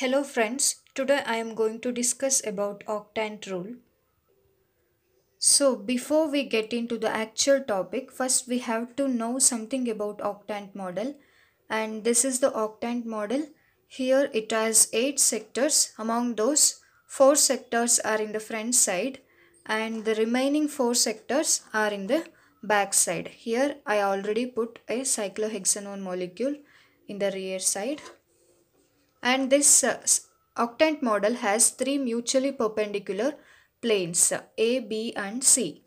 Hello friends, today I am going to discuss about octant rule. So before we get into the actual topic, first we have to know something about octant model and this is the octant model. Here it has 8 sectors, among those 4 sectors are in the front side and the remaining 4 sectors are in the back side. Here I already put a cyclohexanone molecule in the rear side and this uh, octant model has three mutually perpendicular planes A, B and C.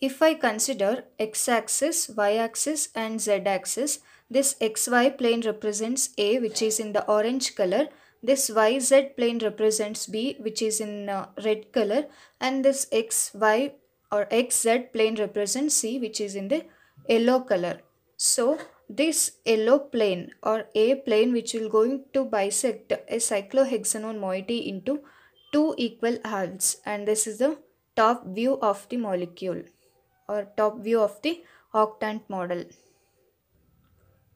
If I consider x-axis, y-axis and z-axis, this xy plane represents A which is in the orange color, this yz plane represents B which is in uh, red color and this xy or xz plane represents C which is in the yellow color. So this yellow plane or A plane which will going to bisect a cyclohexanone moiety into two equal halves and this is the top view of the molecule or top view of the octant model.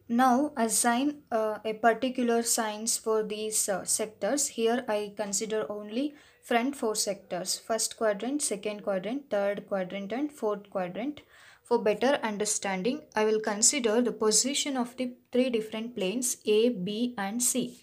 Now assign uh, a particular signs for these uh, sectors. Here I consider only front four sectors. First quadrant, second quadrant, third quadrant and fourth quadrant. For better understanding, I will consider the position of the three different planes A, B and C.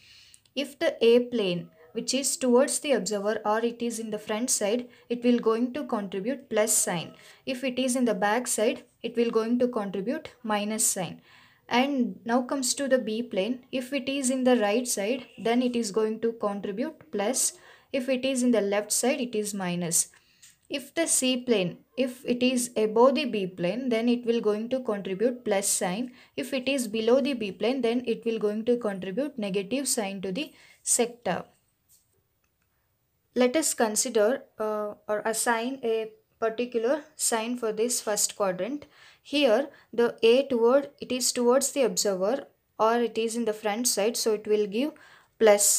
If the A plane which is towards the observer or it is in the front side, it will going to contribute plus sign. If it is in the back side, it will going to contribute minus sign. And now comes to the B plane. If it is in the right side, then it is going to contribute plus. If it is in the left side, it is minus. If the C plane if it is above the b-plane then it will going to contribute plus sign if it is below the b-plane then it will going to contribute negative sign to the sector let us consider uh, or assign a particular sign for this first quadrant here the a toward it is towards the observer or it is in the front side so it will give plus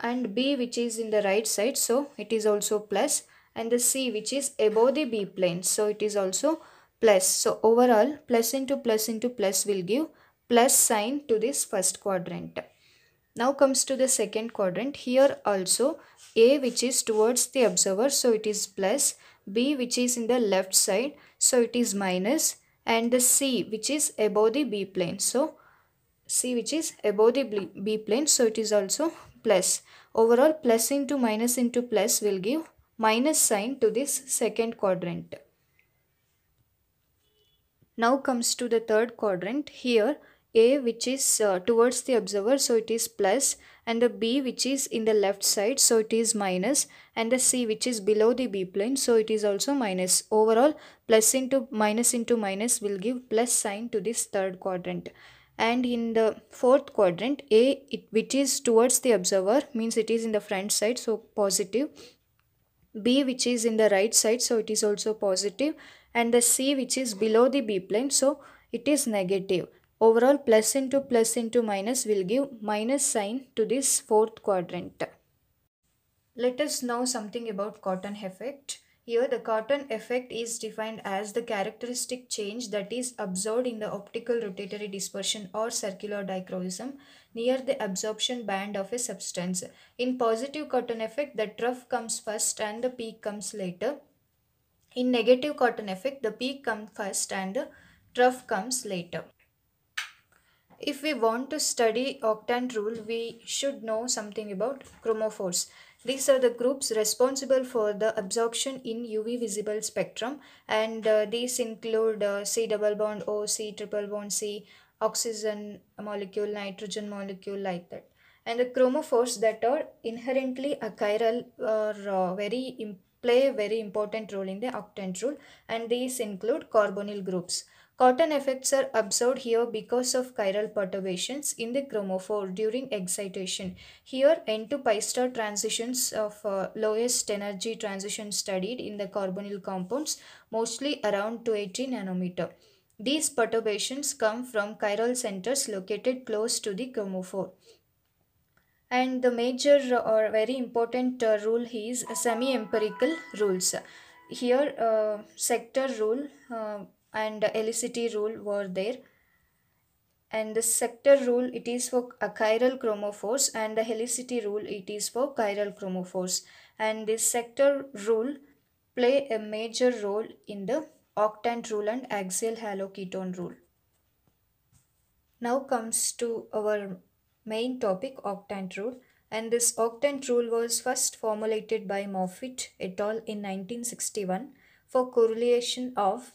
and b which is in the right side so it is also plus and the C which is above the B plane. So it is also plus. So overall plus into plus into plus will give plus sign to this first quadrant. Now comes to the second quadrant. Here also A which is towards the observer so it is plus. B which is in the left side so it is minus and the C which is above the B plane. So C which is above the B plane so it is also plus. Overall plus into minus into plus will give minus sign to this second quadrant. Now comes to the third quadrant. Here A which is uh, towards the observer so it is plus and the B which is in the left side so it is minus and the C which is below the B plane so it is also minus. Overall plus into minus into minus will give plus sign to this third quadrant and in the fourth quadrant a it, which is towards the observer means it is in the front side so positive B which is in the right side so it is also positive and the C which is below the B plane so it is negative. Overall plus into plus into minus will give minus sign to this fourth quadrant. Let us know something about cotton effect. Here, the Cotton effect is defined as the characteristic change that is observed in the optical rotatory dispersion or circular dichroism near the absorption band of a substance. In positive Cotton effect, the trough comes first and the peak comes later. In negative Cotton effect, the peak comes first and the trough comes later. If we want to study octant rule, we should know something about chromophores. These are the groups responsible for the absorption in UV visible spectrum and uh, these include uh, C double bond O, C triple bond C, oxygen molecule, nitrogen molecule like that. And the chromophores that are inherently achiral are uh, very play a very important role in the octant rule and these include carbonyl groups. Cotton effects are observed here because of chiral perturbations in the chromophore during excitation. Here N2 pi star transitions of uh, lowest energy transition studied in the carbonyl compounds mostly around 280 nanometer. These perturbations come from chiral centers located close to the chromophore. And the major uh, or very important uh, rule is semi-empirical rules. Here uh, sector rule uh, and the helicity rule were there and the sector rule it is for a chiral chromophores and the helicity rule it is for chiral chromophores and this sector rule play a major role in the octant rule and axial haloketone rule now comes to our main topic octant rule and this octant rule was first formulated by moffitt et al in 1961 for correlation of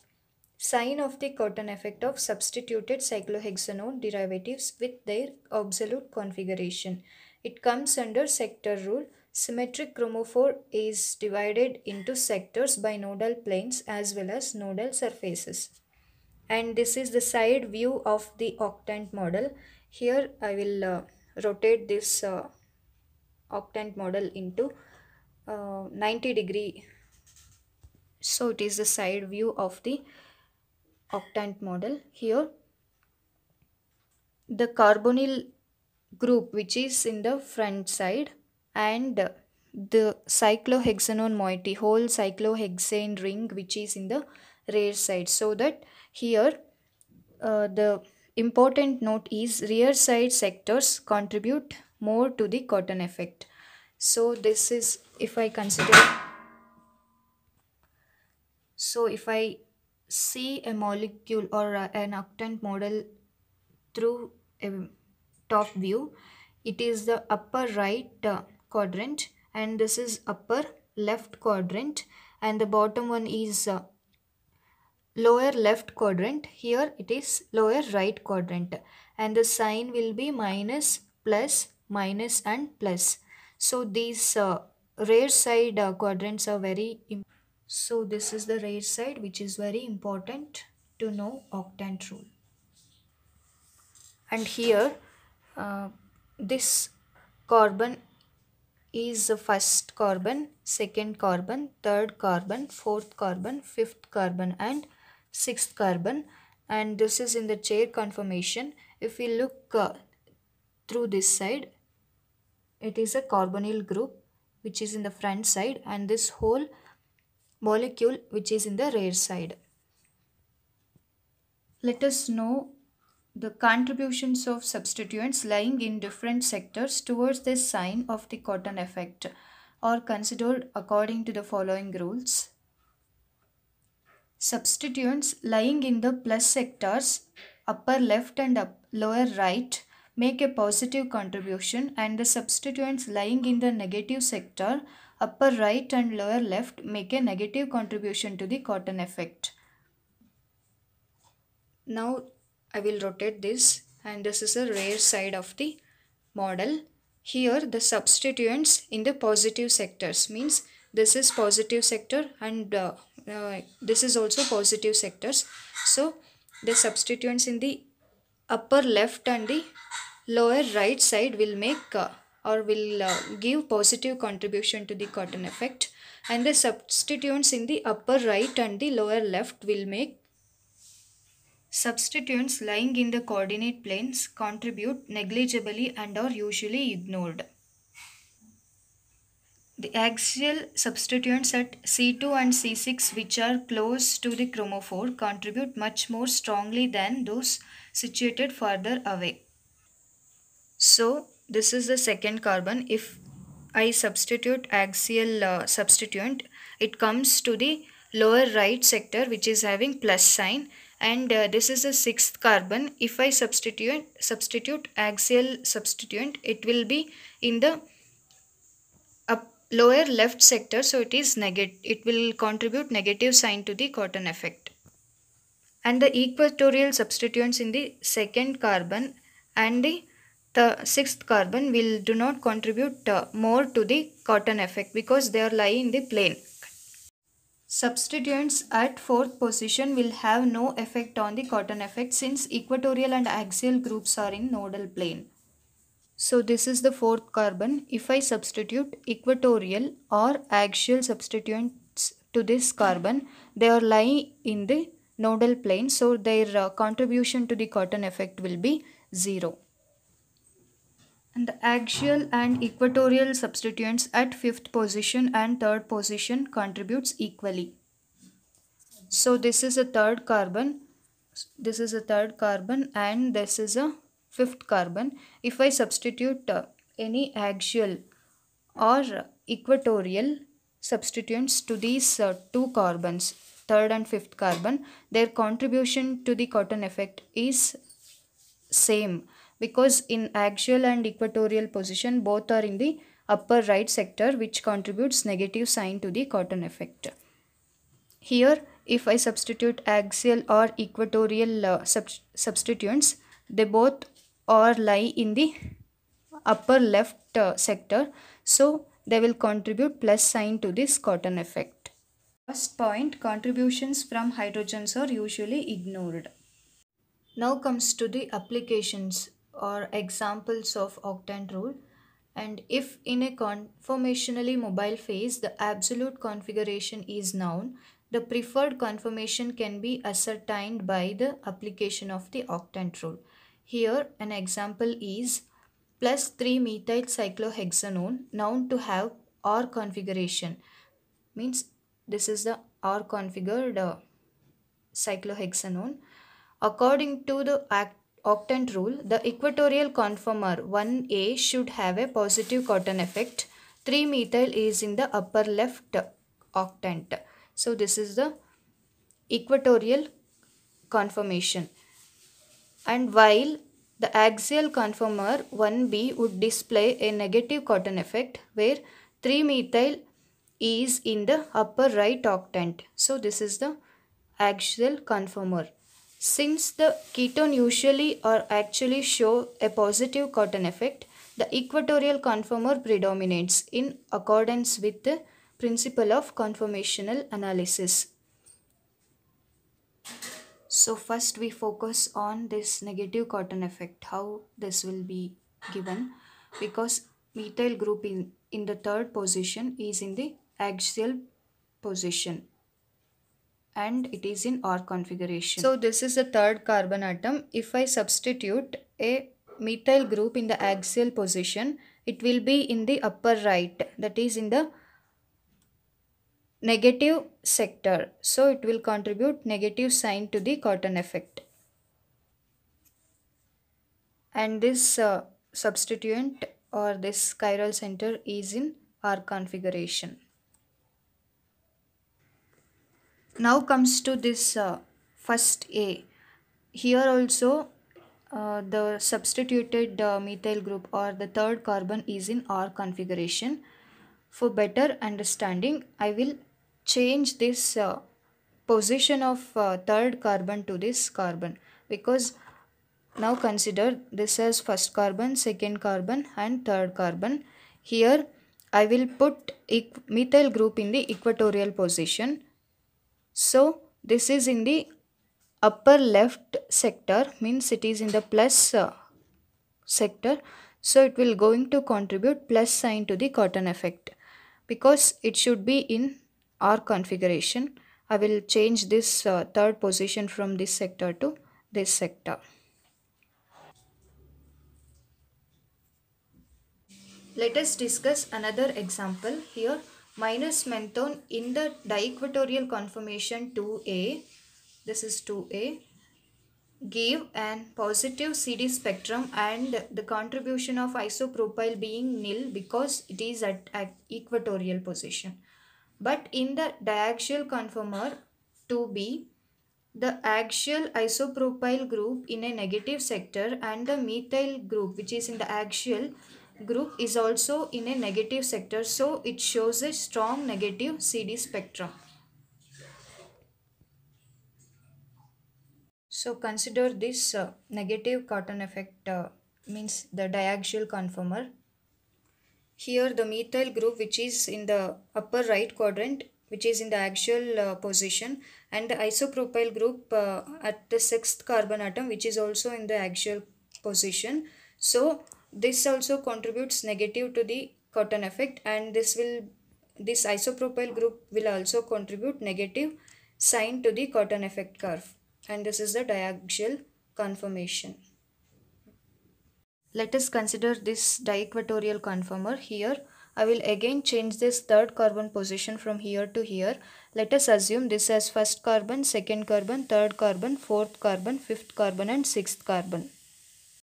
sign of the cotton effect of substituted cyclohexanone derivatives with their absolute configuration. It comes under sector rule. Symmetric chromophore is divided into sectors by nodal planes as well as nodal surfaces. And this is the side view of the octant model. Here I will uh, rotate this uh, octant model into uh, 90 degree. So it is the side view of the octant model here the carbonyl group which is in the front side and the cyclohexanone moiety whole cyclohexane ring which is in the rear side so that here uh, the important note is rear side sectors contribute more to the cotton effect so this is if i consider so if i see a molecule or uh, an octant model through a um, top view it is the upper right uh, quadrant and this is upper left quadrant and the bottom one is uh, lower left quadrant here it is lower right quadrant and the sign will be minus plus minus and plus so these uh, rear side quadrants are very important so this is the right side which is very important to know octant rule. And here uh, this carbon is the first carbon, second carbon, third carbon, fourth carbon, fifth carbon and sixth carbon and this is in the chair conformation. If we look uh, through this side, it is a carbonyl group which is in the front side and this whole molecule which is in the rare side. Let us know the contributions of substituents lying in different sectors towards this sign of the cotton effect are considered according to the following rules. Substituents lying in the plus sectors upper left and up, lower right make a positive contribution and the substituents lying in the negative sector upper right and lower left make a negative contribution to the cotton effect. Now I will rotate this and this is the rear side of the model. Here the substituents in the positive sectors means this is positive sector and uh, uh, this is also positive sectors. So the substituents in the upper left and the lower right side will make uh, or will uh, give positive contribution to the cotton effect and the substituents in the upper right and the lower left will make substituents lying in the coordinate planes contribute negligibly and are usually ignored. The axial substituents at C2 and C6 which are close to the chromophore contribute much more strongly than those situated further away. So this is the second carbon. If I substitute axial uh, substituent, it comes to the lower right sector which is having plus sign and uh, this is the sixth carbon. If I substitute substitute axial substituent, it will be in the up lower left sector. So it is negative. It will contribute negative sign to the cotton effect. And the equatorial substituents in the second carbon and the the sixth carbon will do not contribute uh, more to the cotton effect because they are lying in the plane. Substituents at fourth position will have no effect on the cotton effect since equatorial and axial groups are in nodal plane. So this is the fourth carbon. If I substitute equatorial or axial substituents to this carbon, they are lying in the nodal plane. So their uh, contribution to the cotton effect will be zero the axial and equatorial substituents at fifth position and third position contributes equally. So this is a third carbon, this is a third carbon and this is a fifth carbon. If I substitute uh, any axial or equatorial substituents to these uh, two carbons, third and fifth carbon, their contribution to the cotton effect is same because in axial and equatorial position both are in the upper right sector which contributes negative sign to the cotton effect. Here if I substitute axial or equatorial uh, sub substituents they both are lie in the upper left uh, sector so they will contribute plus sign to this cotton effect. First point contributions from hydrogens are usually ignored. Now comes to the applications or examples of octant rule and if in a conformationally mobile phase the absolute configuration is known the preferred conformation can be ascertained by the application of the octant rule here an example is plus 3 methyl cyclohexanone known to have R configuration means this is the R configured uh, cyclohexanone according to the act octant rule, the equatorial conformer 1A should have a positive cotton effect. 3-methyl is in the upper left octant. So this is the equatorial conformation. And while the axial conformer 1B would display a negative cotton effect where 3-methyl is in the upper right octant. So this is the axial conformer. Since the ketone usually or actually show a positive cotton effect, the equatorial conformer predominates in accordance with the principle of conformational analysis. So first we focus on this negative cotton effect, how this will be given because methyl group in, in the third position is in the axial position and it is in R configuration. So this is the third carbon atom. If I substitute a methyl group in the axial position, it will be in the upper right that is in the negative sector. So it will contribute negative sign to the cotton effect. And this uh, substituent or this chiral center is in R configuration. now comes to this uh, first A. Here also uh, the substituted uh, methyl group or the third carbon is in R configuration. For better understanding, I will change this uh, position of uh, third carbon to this carbon because now consider this as first carbon, second carbon and third carbon. Here I will put methyl group in the equatorial position so this is in the upper left sector means it is in the plus uh, sector so it will going to contribute plus sign to the cotton effect because it should be in our configuration i will change this uh, third position from this sector to this sector let us discuss another example here minus menthone in the diequatorial conformation 2A, this is 2A, gave an positive CD spectrum and the contribution of isopropyl being nil because it is at, at equatorial position. But in the diaxial conformer 2B, the axial isopropyl group in a negative sector and the methyl group which is in the axial group is also in a negative sector so it shows a strong negative CD spectrum. So consider this uh, negative cotton effect uh, means the diaxial conformer. Here the methyl group which is in the upper right quadrant which is in the axial uh, position and the isopropyl group uh, at the sixth carbon atom which is also in the axial position. So this also contributes negative to the cotton effect and this will this isopropyl group will also contribute negative sign to the cotton effect curve and this is the diaxial conformation. Let us consider this diaquatorial conformer here. I will again change this third carbon position from here to here. Let us assume this as first carbon, second carbon, third carbon, fourth carbon, fifth carbon and sixth carbon.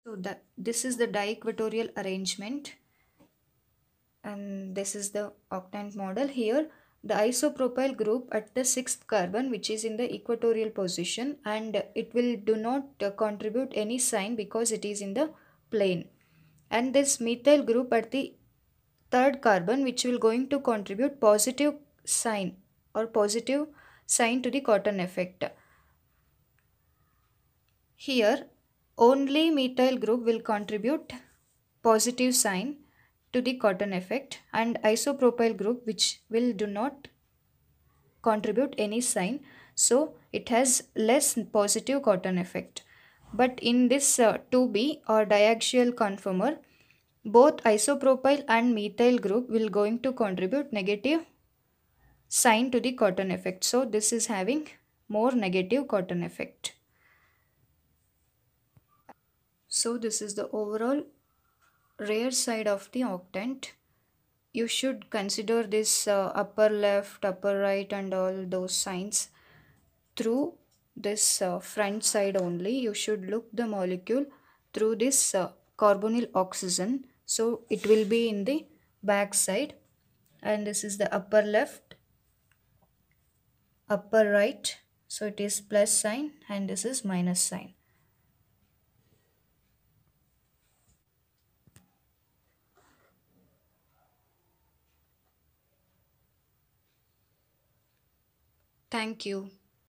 So that this is the diequatorial arrangement and this is the octant model here the isopropyl group at the sixth carbon which is in the equatorial position and it will do not uh, contribute any sign because it is in the plane and this methyl group at the third carbon which will going to contribute positive sign or positive sign to the cotton effect here only methyl group will contribute positive sign to the cotton effect and isopropyl group which will do not contribute any sign so it has less positive cotton effect but in this uh, 2b or diaxial conformer both isopropyl and methyl group will going to contribute negative sign to the cotton effect so this is having more negative cotton effect so this is the overall rear side of the octant. You should consider this uh, upper left, upper right and all those signs through this uh, front side only. You should look the molecule through this uh, carbonyl oxygen. So it will be in the back side and this is the upper left, upper right. So it is plus sign and this is minus sign. Thank you.